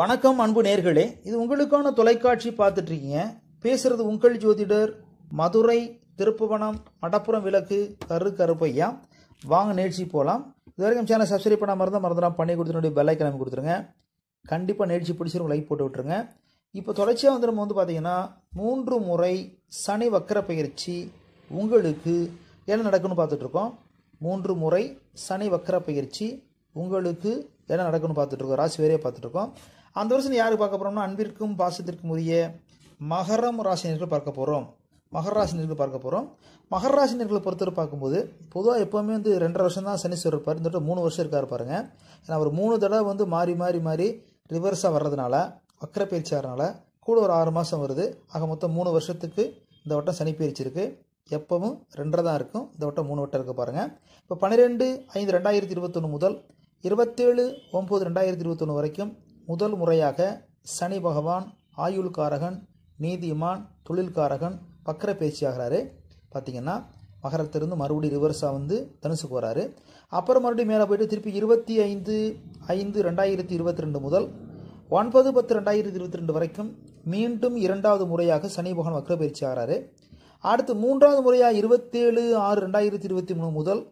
வணக்கம் அன்பு நேர்களே இது உங்களுக்கான தொலைக்காட்சி பார்த்துட்டு இருக்கீங்க பேசுறது உங்கள் ஜோதிடர் மதுரை திருப்புவனம் மடப்புறம் விளக்கு கரு கருப்பையா வாங்க நேர்ச்சி போகலாம் இது வரைக்கும் சேனல் சப்ஸ்கிரைப் பண்ண மருந்த மறந்துடலாம் பண்ணி கொடுத்துனுடைய பெல்லை கிளம்பி கொடுத்துருங்க கண்டிப்பாக நேர்ச்சி பிடிச்சிருங்க லைக் போட்டு விட்ருங்க இப்போ தொடர்ச்சியாக வந்துடும் வந்து பார்த்தீங்கன்னா மூன்று முறை சனி வக்கர பயிற்சி உங்களுக்கு என்ன நடக்குன்னு பார்த்துட்ருக்கோம் மூன்று முறை சனி வக்கர பயிற்சி உங்களுக்கு என்ன நடக்குன்னு பார்த்துட்ருக்கோம் ராசி வேறையே பார்த்துட்ருக்கோம் அந்த வருஷம் யாருக்கு பார்க்க போகிறோம்னா அன்பிற்கும் பாசத்திற்கும் உரிய மகரம் ராசினர்கள் பார்க்க போகிறோம் மகர ராசினர்கள் பார்க்க போகிறோம் மகர ராசினர்களை பொறுத்தவரை பார்க்கும்போது பொதுவாக எப்போவுமே வந்து ரெண்டரை வருஷம் தான் சனீஸ்வரர் இருப்பார் இந்த மூணு வருஷம் இருக்கார் பாருங்கள் ஏன்னா அவர் மூணு தடவை வந்து மாறி மாறி மாறி ரிவர்ஸாக வர்றதுனால வக்கர ஆகிறனால கூட ஒரு ஆறு மாதம் வருது ஆக மொத்தம் மூணு வருஷத்துக்கு இந்த வட்டம் சனி பயிற்சி இருக்குது எப்பவும் ரெண்டரை தான் இருக்கும் இந்த வட்டம் மூணு வட்டம் இருக்க பாருங்கள் இப்போ பன்னிரெண்டு ஐந்து ரெண்டாயிரத்தி இருபத்தொன்று முதல் இருபத்தேழு ஒம்பது ரெண்டாயிரத்தி இருபத்தொன்று வரைக்கும் முதல் முறையாக சனி பகவான் ஆயுள்காரகன் நீதிமான் தொழில்காரகன் பக்கர பேச்சியாகிறாரு பார்த்திங்கன்னா மகரத்திலிருந்து மறுபடியும் ரிவர்ஸாக வந்து தனுசுக்கு வராரு அப்புறம் மறுபடியும் மேலே போயிட்டு திருப்பி இருபத்தி ஐந்து ஐந்து ரெண்டாயிரத்தி இருபத்தி ரெண்டு முதல் ஒன்பது பத்து ரெண்டாயிரத்தி இருபத்தி ரெண்டு வரைக்கும் மீண்டும் இரண்டாவது முறையாக சனி பகவான் வக்ரப்பயிற்சி ஆகிறாரு அடுத்து மூன்றாவது முறையாக இருபத்தேழு ஆறு ரெண்டாயிரத்தி இருபத்தி மூணு முதல்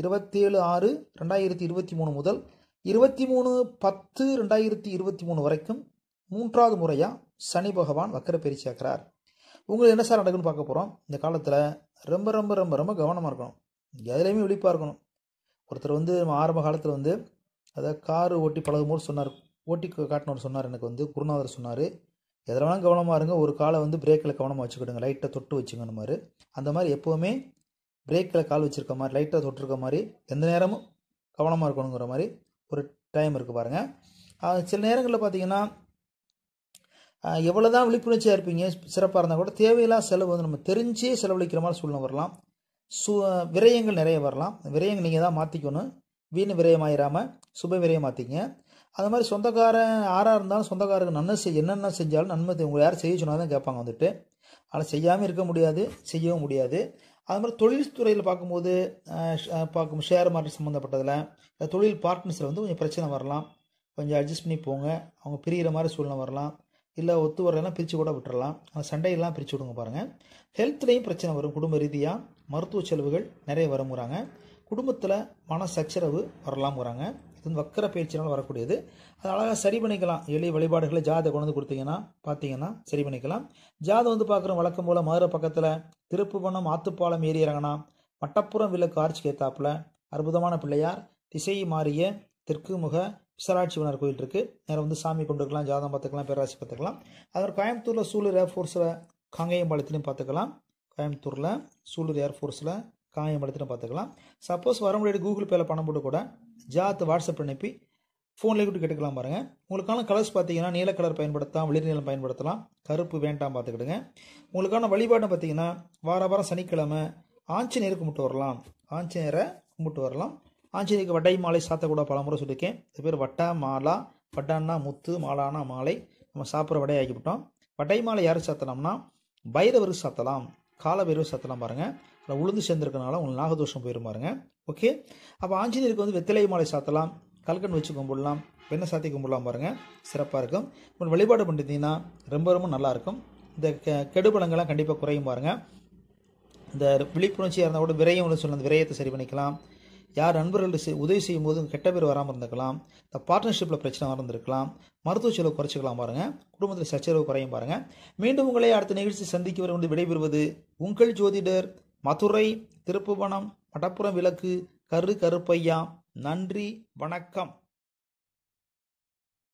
இருபத்தேழு ஆறு ரெண்டாயிரத்தி இருபத்தி மூணு முதல் இருபத்தி மூணு பத்து ரெண்டாயிரத்தி இருபத்தி மூணு வரைக்கும் மூன்றாவது முறையாக சனி பகவான் வக்கர ஆக்கிறார் உங்களுக்கு என்ன சார் நடக்குன்னு பார்க்க போகிறோம் இந்த காலத்தில் ரொம்ப ரொம்ப ரொம்ப ரொம்ப கவனமாக இருக்கணும் எதுலேயுமே விழிப்பாக இருக்கணும் ஒருத்தர் வந்து நம்ம ஆரம்ப காலத்தில் வந்து அதை கார் ஓட்டி பழகும் போது சொன்னார் ஓட்டி காட்டினவர் சொன்னார் எனக்கு வந்து குருநாதர் சொன்னார் எதில் கவனமாக இருங்க ஒரு காலை வந்து பிரேக்கில் கவனமாக வச்சுக்கிடுங்க லைட்டை தொட்டு வச்சுங்கன்னு மாதிரி அந்த மாதிரி எப்போவுமே பிரேக்கில் கால் வச்சுருக்க மாதிரி லைட்டாக தொட்டிருக்க மாதிரி எந்த நேரமும் கவனமாக இருக்கணுங்கிற மாதிரி ஒரு டைம் இருக்குது பாருங்கள் சில நேரங்களில் பார்த்தீங்கன்னா எவ்வளோ தான் விழிப்புணர்ச்சியாக இருப்பீங்க சிறப்பாக இருந்தால் கூட தேவையில்லா செலவு வந்து நம்ம தெரிஞ்சே செலவழிக்கிற மாதிரி சூழ்நிலை வரலாம் சு விரயங்கள் நிறைய வரலாம் விரயங்கள் நீங்கள் தான் மாற்றிக்கணும் வீண் விரயமாயிராமல் சுப விரயம் மாற்றிங்க அது மாதிரி சொந்தக்காரன் ஆறாக இருந்தாலும் சொந்தக்காரருக்கு நன்மை செய் என்னென்ன செஞ்சாலும் நன்மை உங்களை யார் செய்ய சொன்னால் தான் கேட்பாங்க வந்துட்டு ஆனால் செய்யாமல் இருக்க முடியாது செய்யவும் முடியாது அது மாதிரி தொழில் துறையில் பார்க்கும்போது பார்க்கும் ஷேர் மார்க்கெட் சம்மந்தப்பட்டதில் தொழில் பார்ட்னர்ஸில் வந்து கொஞ்சம் பிரச்சனை வரலாம் கொஞ்சம் அட்ஜஸ்ட் பண்ணி போங்க அவங்க பிரிகிற மாதிரி சூழ்நிலை வரலாம் இல்லை ஒத்து வரலாம் பிரித்து கூட விட்டுறலாம் அந்த சண்டையெல்லாம் பிரித்து விடுங்க பாருங்கள் ஹெல்த்லேயும் பிரச்சனை வரும் குடும்ப ரீதியாக மருத்துவ செலவுகள் நிறைய வரமுறாங்க குடும்பத்தில் மன சச்சரவு வரலாம்ங்கிறாங்க இது வந்து வக்கர பயிற்சினால் வரக்கூடியது அது அழகாக சரி பண்ணிக்கலாம் எளிய வழிபாடுகளை ஜாதை கொண்டு கொடுத்தீங்கன்னா பார்த்தீங்கன்னா சரி பண்ணிக்கலாம் ஜாதை வந்து பார்க்குறோம் வழக்கம் போல் மதுரை பக்கத்தில் திருப்புவனம் ஆத்துப்பாலம் ஏறி இறங்கினா மட்டப்புறம் வில்லுக்கு ஆர்ச்சி கேத்தாப்பில் அற்புதமான பிள்ளையார் திசை மாறிய தெற்கு முக விசராட்சி வினர் கோயில் இருக்குது நேரம் வந்து சாமி கொண்டுக்கலாம் ஜாதகம் பார்த்துக்கலாம் பேராசி பார்த்துக்கலாம் அதாவது கோயம்புத்தூரில் சூலூர் ஏர்ஃபோர்ஸில் காங்கேயம்பாளையத்துலையும் பார்த்துக்கலாம் கோயம்புத்தூரில் சூலூர் ஏர்ஃபோர்ஸில் காயம் பார்த்துக்கலாம் சப்போஸ் வர முடியாது கூகுள் பேல பணம் போட்டு கூட ஜாத் வாட்ஸ்அப் அனுப்பி ஃபோன்லேயே கூட கேட்டுக்கலாம் பாருங்கள் உங்களுக்கான கலர்ஸ் பார்த்தீங்கன்னா நீல கலர் பயன்படுத்தலாம் வெளிர் நிலம் பயன்படுத்தலாம் கருப்பு வேண்டாம் பார்த்துக்கிடுங்க உங்களுக்கான வழிபாடு பார்த்தீங்கன்னா வார வாரம் சனிக்கிழமை ஆஞ்சநேயர் கும்பிட்டு வரலாம் ஆஞ்சநேயரை கும்பிட்டு வரலாம் ஆஞ்சநேயருக்கு வட்டை மாலை சாத்தக்கூட பல முறை சொல்லியிருக்கேன் இது பேர் வட்டா மாலா வட்டான்னா முத்து மாலானா மாலை நம்ம சாப்பிட்ற வடையை ஆக்கிவிட்டோம் வட்டை மாலை யார் சாத்தலாம்னா பைரவருக்கு சாத்தலாம் காலபைரவர் சாத்தலாம் பாருங்கள் அதில் உளுந்து சேர்ந்துருக்கனால உங்களுக்கு நாகதோஷம் போயிரும் பாருங்க ஓகே அப்போ ஆஞ்சநேயருக்கு வந்து வெத்திலை மாலை சாத்தலாம் கல்கண் வச்சு கும்பிடலாம் வெண்ணெய் சாத்தி கும்பிடலாம் பாருங்கள் சிறப்பாக இருக்கும் இப்போ வழிபாடு பண்ணிட்டீங்கன்னா ரொம்ப ரொம்ப நல்லாயிருக்கும் இந்த கெடு கெடுபலங்கள்லாம் கண்டிப்பாக குறையும் பாருங்கள் இந்த விழிப்புணர்ச்சியாக இருந்தால் கூட விரயம் ஒன்று அந்த விரயத்தை சரி பண்ணிக்கலாம் யார் நண்பர்கள் உதவி செய்யும் போது கெட்ட பேர் வராமல் இருந்துக்கலாம் இந்த பார்ட்னர்ஷிப்பில் பிரச்சனை வந்திருக்கலாம் மருத்துவ செலவு குறைச்சிக்கலாம் பாருங்கள் குடும்பத்தில் சச்சரவு குறையும் பாருங்கள் மீண்டும் உங்களை அடுத்த நிகழ்ச்சி சந்திக்க வரும் விடைபெறுவது உங்கள் ஜோதிடர் மதுரை திருப்புவனம் மடப்புறம் விளக்கு கரு கருப்பையா நன்றி வணக்கம்